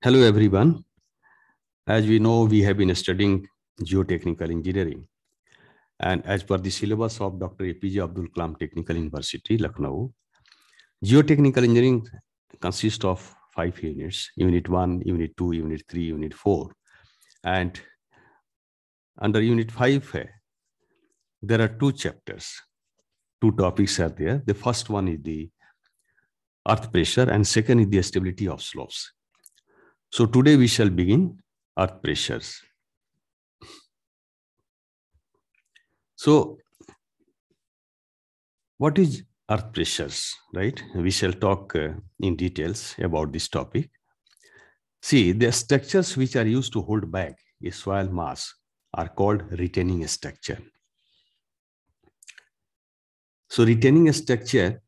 Hello, everyone. As we know, we have been studying geotechnical engineering. And as per the syllabus of Dr. APJ Abdul Kalam Technical University, Lucknow, geotechnical engineering consists of five units, unit one, unit two, unit three, unit four. And under unit five, eh, there are two chapters, two topics are there. The first one is the earth pressure and second is the stability of slopes so today we shall begin earth pressures. So what is earth pressures, right? We shall talk uh, in details about this topic. See, the structures which are used to hold back a soil mass are called retaining structure. So retaining structure,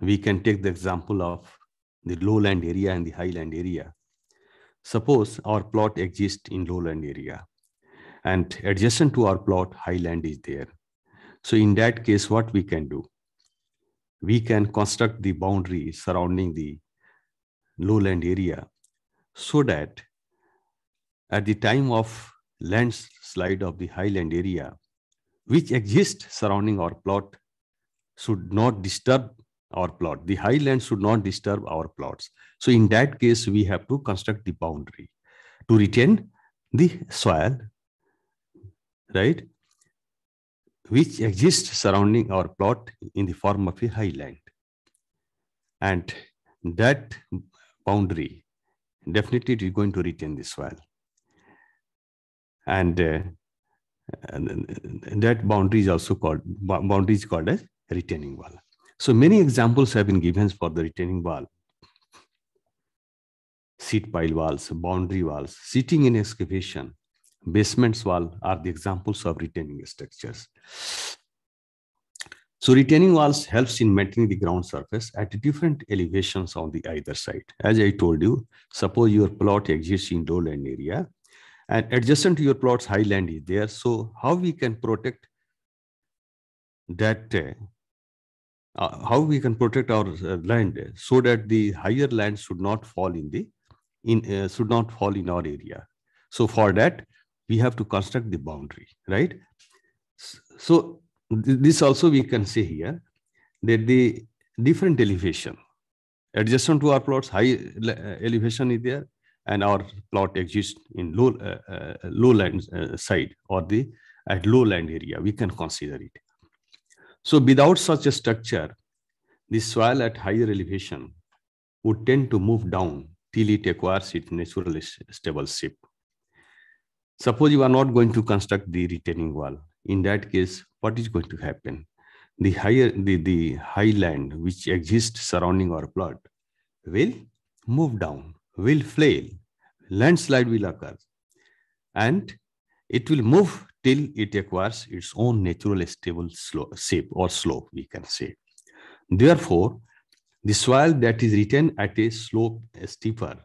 we can take the example of the lowland area and the highland area. Suppose our plot exists in lowland area and adjacent to our plot, highland is there. So in that case, what we can do? We can construct the boundary surrounding the lowland area so that at the time of landslide of the highland area, which exists surrounding our plot, should not disturb our plot. The highland should not disturb our plots. So in that case, we have to construct the boundary to retain the soil, right, which exists surrounding our plot in the form of a highland. And that boundary, definitely it is going to retain the soil. And, uh, and that boundary is also called boundary is called as retaining wall. So many examples have been given for the retaining wall. Seat pile walls, boundary walls, seating in excavation, basement's wall are the examples of retaining structures. So retaining walls helps in maintaining the ground surface at different elevations on the either side. As I told you, suppose your plot exists in lowland area and adjacent to your plot's highland is there. So how we can protect that uh, uh, how we can protect our uh, land so that the higher land should not fall in the in uh, should not fall in our area so for that we have to construct the boundary right so th this also we can say here that the different elevation adjacent to our plots high uh, elevation is there and our plot exists in low uh, uh, low land side or the at low land area we can consider it so without such a structure, the soil at higher elevation would tend to move down till it acquires its natural stable shape. Suppose you are not going to construct the retaining wall. In that case, what is going to happen? The higher the, the highland which exists surrounding our plot will move down, will flail, landslide will occur, and it will move till it acquires its own natural stable shape or slope, we can say. Therefore, the soil that is retained at a slope steeper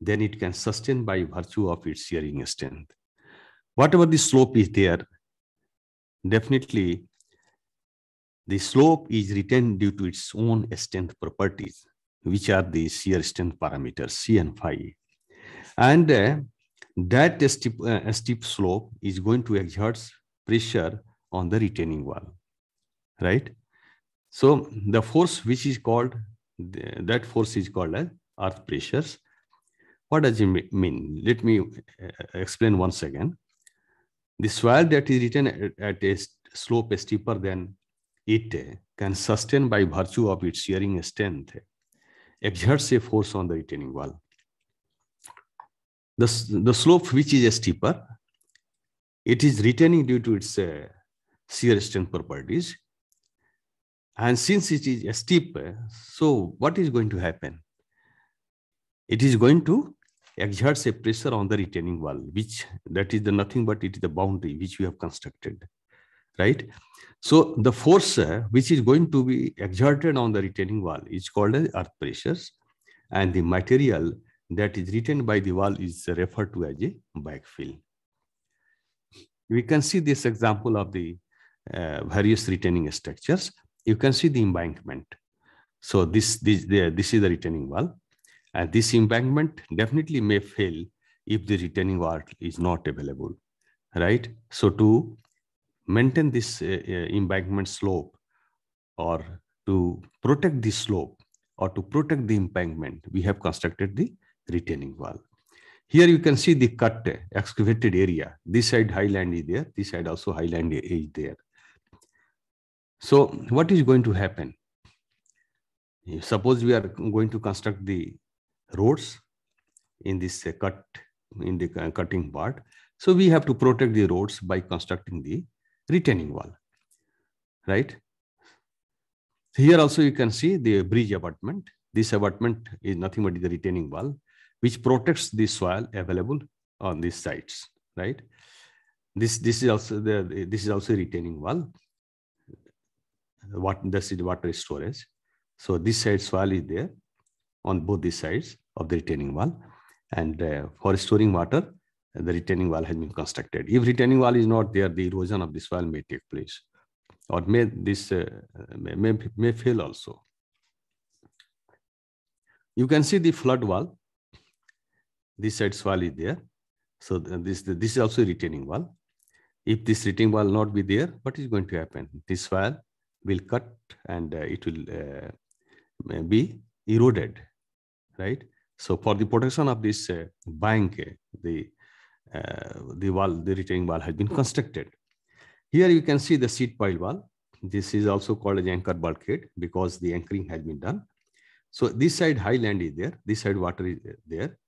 than it can sustain by virtue of its shearing strength. Whatever the slope is there, definitely the slope is retained due to its own strength properties, which are the shear strength parameters, C and phi. And uh, that steep, uh, steep slope is going to exert pressure on the retaining wall, right? So the force which is called, that force is called as earth pressures. What does it mean? Let me uh, explain once again. The soil that is written at a slope steeper than it uh, can sustain by virtue of its shearing strength exerts a force on the retaining wall the, the slope which is steeper, it is retaining due to its uh, shear strength properties. And since it is steep, uh, so what is going to happen? It is going to exert a pressure on the retaining wall, which that is the nothing but it is the boundary which we have constructed, right? So the force uh, which is going to be exerted on the retaining wall is called as earth pressures, and the material that is written by the wall is referred to as a backfill. We can see this example of the uh, various retaining structures. You can see the embankment. So this, this, the, this is the retaining wall. And this embankment definitely may fail if the retaining wall is not available, right? So to maintain this uh, uh, embankment slope or to protect the slope or to protect the embankment, we have constructed the retaining wall. Here you can see the cut excavated area. This side highland is there. This side also highland is there. So what is going to happen? Suppose we are going to construct the roads in this cut in the cutting part. So we have to protect the roads by constructing the retaining wall, right? Here also you can see the bridge abutment. This abutment is nothing but the retaining wall which protects the soil available on these sites, right? This, this is also the this is also retaining wall. What this is water storage. So this side soil is there on both these sides of the retaining wall, and uh, for storing water, the retaining wall has been constructed. If retaining wall is not there, the erosion of this soil may take place, or may this uh, may, may may fail also. You can see the flood wall this side's wall is there. So this, this is also retaining wall. If this retaining wall not be there, what is going to happen? This wall will cut and uh, it will uh, be eroded, right? So for the protection of this uh, bank, uh, the, uh, the wall, the retaining wall has been constructed. Here you can see the seat pile wall. This is also called as anchor bulkhead because the anchoring has been done. So this side high land is there, this side water is uh, there.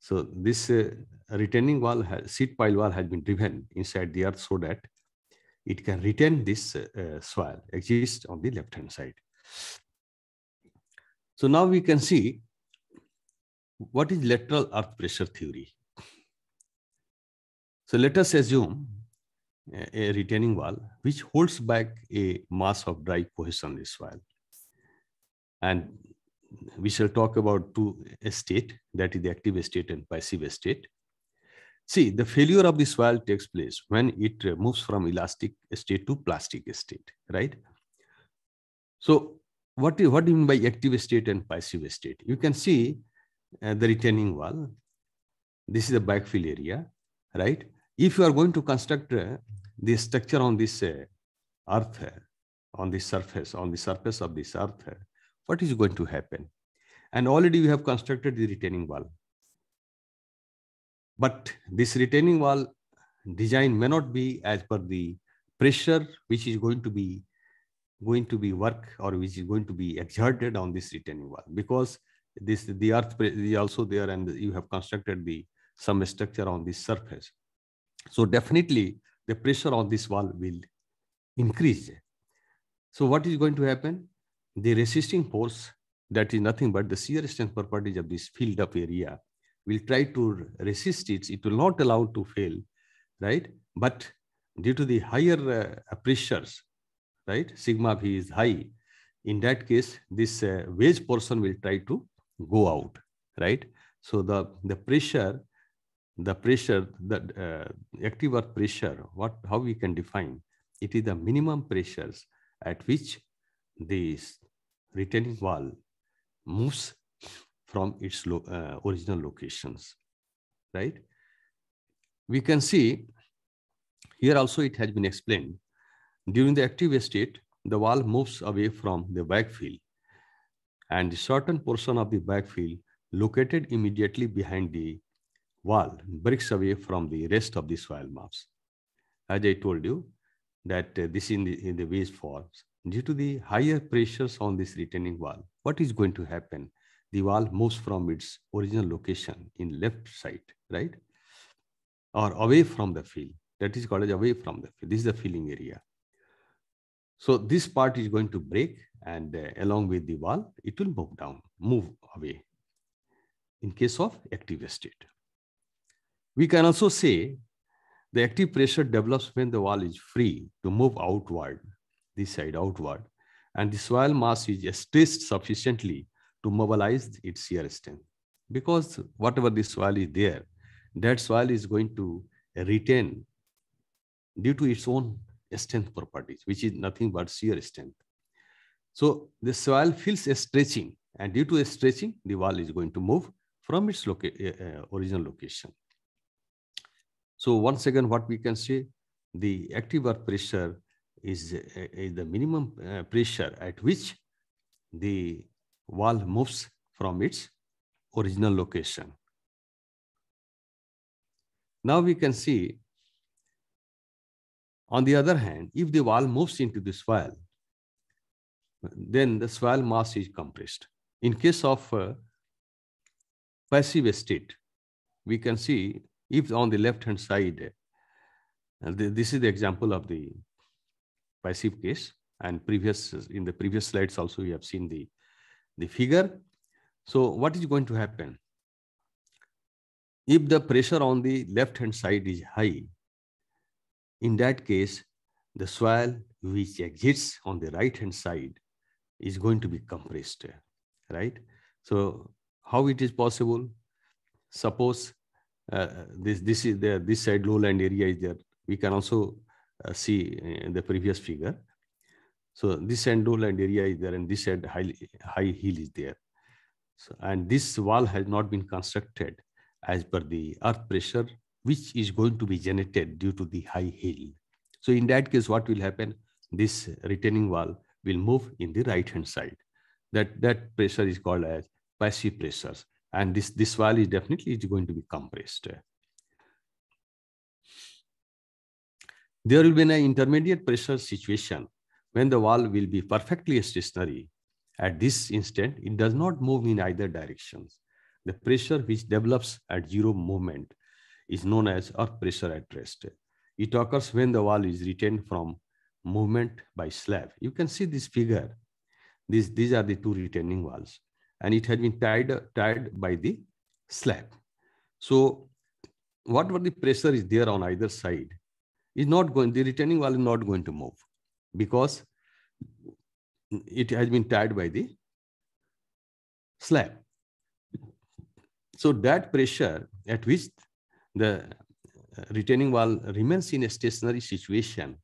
So this uh, retaining wall, has, seed pile wall has been driven inside the earth so that it can retain this uh, soil exists on the left hand side. So now we can see what is lateral earth pressure theory. So let us assume a, uh, a retaining wall which holds back a mass of dry cohesionless soil. And we shall talk about two state, that is the active state and passive state. See, the failure of this wall takes place when it moves from elastic state to plastic state, right? So do what do you mean by active state and passive state? You can see uh, the retaining wall. This is the backfill area, right? If you are going to construct uh, the structure on this uh, earth, uh, on the surface, on the surface of this earth, uh, what is going to happen and already we have constructed the retaining wall but this retaining wall design may not be as per the pressure which is going to be going to be work or which is going to be exerted on this retaining wall because this the earth is also there and you have constructed the some structure on this surface so definitely the pressure on this wall will increase so what is going to happen the resisting force that is nothing but the shear strength properties of this field of area will try to resist it. It will not allow to fail, right? But due to the higher uh, pressures, right? Sigma V is high. In that case, this uh, wedge portion will try to go out, right? So the, the pressure, the pressure, the uh, active earth pressure, what, how we can define? It is the minimum pressures at which these retaining wall moves from its lo uh, original locations, right? We can see here also it has been explained. During the active state, the wall moves away from the backfill and a certain portion of the backfill located immediately behind the wall breaks away from the rest of the soil mass. As I told you that uh, this in the, in the waste forms Due to the higher pressures on this retaining wall, what is going to happen? The wall moves from its original location in left side, right? Or away from the field. That is called as away from the field. This is the filling area. So this part is going to break and uh, along with the wall, it will move down, move away in case of active state. We can also say the active pressure develops when the wall is free to move outward this side outward, and the soil mass is stressed sufficiently to mobilize its shear strength. Because whatever the soil is there, that soil is going to retain due to its own strength properties, which is nothing but shear strength. So the soil feels a stretching, and due to a stretching, the wall is going to move from its loca uh, original location. So once again, what we can say, the active earth pressure is, is the minimum uh, pressure at which the wall moves from its original location. Now we can see, on the other hand, if the wall moves into the swell, then the swell mass is compressed. In case of uh, passive state, we can see if on the left hand side, uh, this is the example of the passive case and previous in the previous slides also we have seen the the figure so what is going to happen if the pressure on the left hand side is high in that case the soil which exists on the right hand side is going to be compressed right so how it is possible suppose uh, this this is the this side lowland area is there we can also uh, see in uh, the previous figure. So this endoland area is there and this high, high hill is there. So, and this wall has not been constructed as per the earth pressure, which is going to be generated due to the high hill. So in that case, what will happen? This retaining wall will move in the right hand side. That, that pressure is called as passive pressures. And this, this wall is definitely is going to be compressed. there will be an intermediate pressure situation when the wall will be perfectly stationary. At this instant, it does not move in either directions. The pressure which develops at zero movement is known as earth pressure at rest. It occurs when the wall is retained from movement by slab. You can see this figure. These, these are the two retaining walls and it has been tied, tied by the slab. So whatever the pressure is there on either side, is not going, the retaining wall is not going to move because it has been tied by the slab. So that pressure at which the retaining wall remains in a stationary situation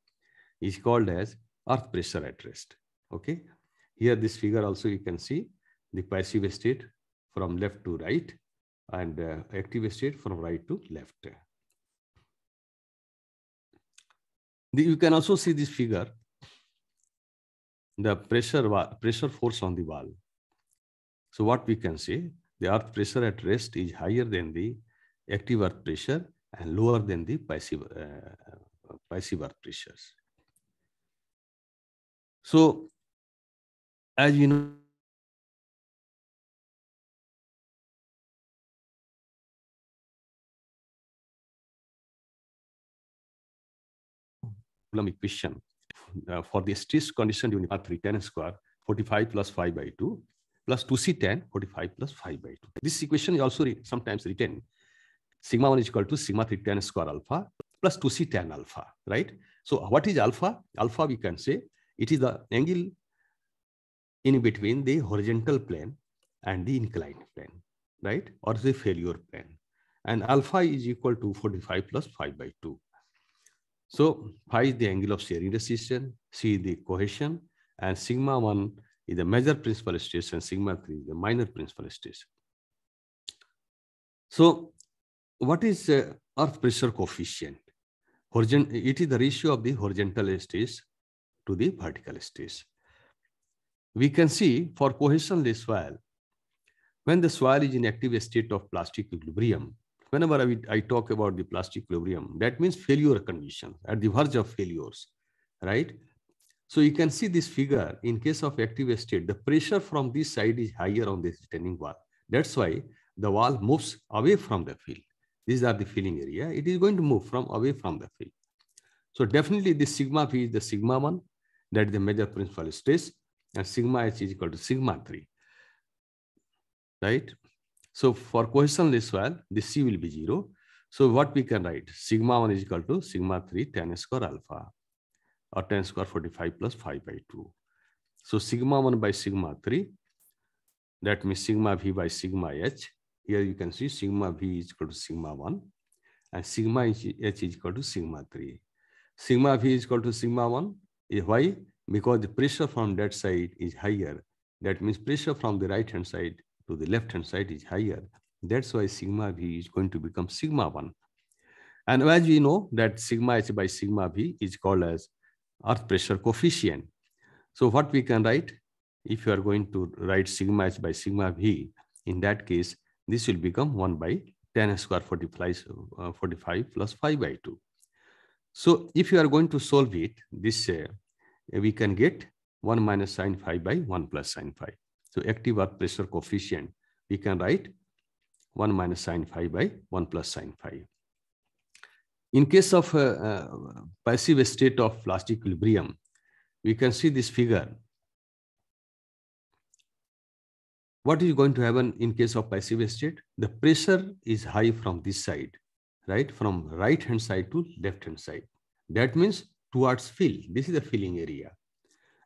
is called as earth pressure at rest. Okay. Here this figure also you can see the passive state from left to right and uh, active state from right to left. you can also see this figure the pressure pressure force on the wall so what we can say the earth pressure at rest is higher than the active earth pressure and lower than the passive uh, passive earth pressures so as you know Coulomb equation uh, for the stress condition You path 3 10 square 45 plus 5 by 2 plus 2c 10, 45 plus 5 by 2. This equation is also re sometimes written sigma 1 is equal to sigma 3 10 square alpha plus 2c 10 alpha, right? So what is alpha? Alpha we can say it is the angle in between the horizontal plane and the inclined plane, right? Or the failure plane. And alpha is equal to 45 plus 5 by 2. So phi is the angle of shear resistance, C is the cohesion, and sigma 1 is the major principal stress and sigma 3 is the minor principal stress. So what is uh, earth pressure coefficient? Horizon it is the ratio of the horizontal stress to the vertical stress. We can see for cohesionless soil, when the soil is in active state of plastic equilibrium, whenever I, I talk about the plastic equilibrium, that means failure condition at the verge of failures, right? So you can see this figure in case of active state, the pressure from this side is higher on this retaining wall. That's why the wall moves away from the field. These are the filling area. It is going to move from away from the field. So definitely this sigma V is the sigma 1, that is the major principal stress, and sigma H is equal to sigma 3, right? So for cohesionless soil, the C will be zero. So what we can write, sigma 1 is equal to sigma 3 tan square alpha or tan square 45 plus 5 by 2. So sigma 1 by sigma 3, that means sigma V by sigma H. Here you can see sigma V is equal to sigma 1 and sigma H is equal to sigma 3. Sigma V is equal to sigma 1. Eh, why? Because the pressure from that side is higher. That means pressure from the right hand side to the left hand side is higher. That's why sigma V is going to become sigma 1. And as we know that sigma H by sigma V is called as earth pressure coefficient. So what we can write, if you are going to write sigma H by sigma V, in that case, this will become 1 by 10 square 45, uh, 45 plus 5 by 2. So if you are going to solve it, this uh, we can get 1 minus sine 5 by 1 plus sine 5. So active work pressure coefficient, we can write 1 minus sine phi by 1 plus sine phi. In case of uh, uh, passive state of last equilibrium, we can see this figure. What is going to happen in case of passive state? The pressure is high from this side, right? From right hand side to left hand side. That means towards fill. This is the filling area.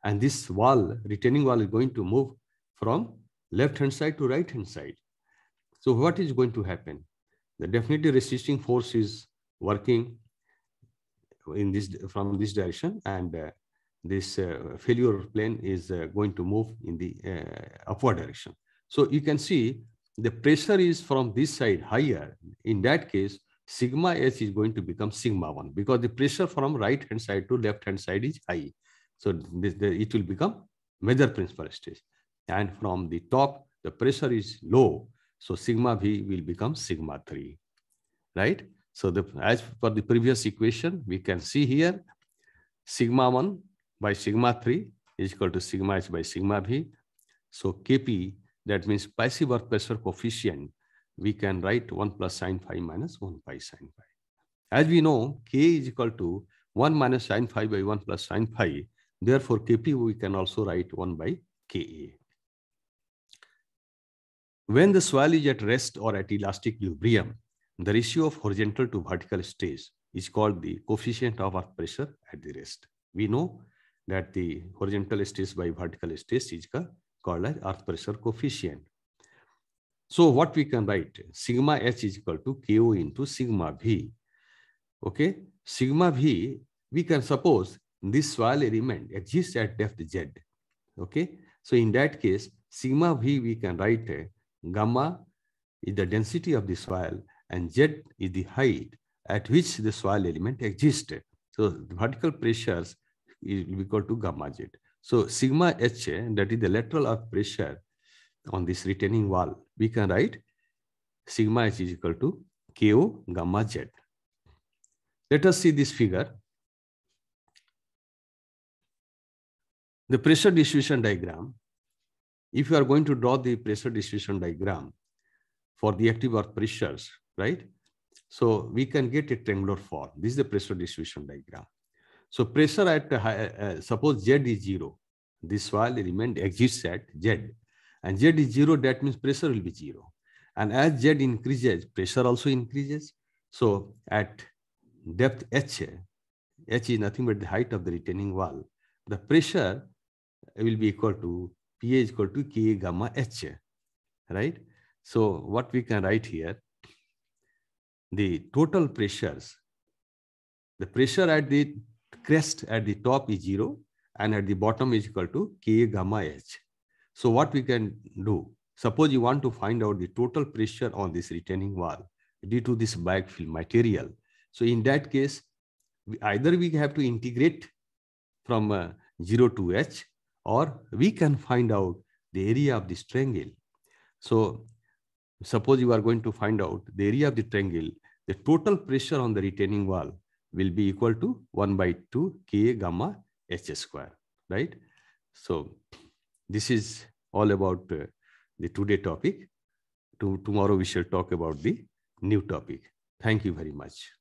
And this wall, retaining wall is going to move from left hand side to right hand side. So what is going to happen? The definitely resisting force is working in this from this direction and uh, this uh, failure plane is uh, going to move in the uh, upward direction. So you can see the pressure is from this side higher. In that case, sigma s is going to become sigma 1 because the pressure from right hand side to left hand side is high. So this, the, it will become major principal stress. And from the top, the pressure is low. So sigma V will become sigma 3, right? So the, as for the previous equation, we can see here, sigma 1 by sigma 3 is equal to sigma H by sigma V. So Kp, that means passive work pressure coefficient, we can write 1 plus sine phi minus 1 by sine phi. As we know, K is equal to 1 minus sine phi by 1 plus sine phi. Therefore, Kp we can also write 1 by Ka. When the soil is at rest or at elastic equilibrium, the ratio of horizontal to vertical stress is called the coefficient of earth pressure at the rest. We know that the horizontal stress by vertical stress is called as earth pressure coefficient. So what we can write, sigma h is equal to ko into sigma v. Okay, sigma v, we can suppose this soil element exists at depth z. Okay, so in that case, sigma v we can write gamma is the density of the soil, and z is the height at which the soil element existed. So vertical pressures is equal to gamma z. So sigma h, that is the lateral of pressure on this retaining wall, we can write sigma h is equal to ko gamma z. Let us see this figure. The pressure distribution diagram if you are going to draw the pressure distribution diagram for the active earth pressures, right? So we can get a triangular form. This is the pressure distribution diagram. So pressure at, uh, uh, suppose Z is zero. This wall element exists at Z. And Z is zero, that means pressure will be zero. And as Z increases, pressure also increases. So at depth H, H is nothing but the height of the retaining wall, the pressure will be equal to P A is equal to K gamma H, right? So what we can write here, the total pressures, the pressure at the crest at the top is zero and at the bottom is equal to K gamma H. So what we can do, suppose you want to find out the total pressure on this retaining wall due to this backfill material. So in that case, either we have to integrate from uh, 0 to h or we can find out the area of this triangle. So suppose you are going to find out the area of the triangle, the total pressure on the retaining wall will be equal to 1 by 2 Ka gamma H square, right? So this is all about uh, the today topic. To, tomorrow we shall talk about the new topic. Thank you very much.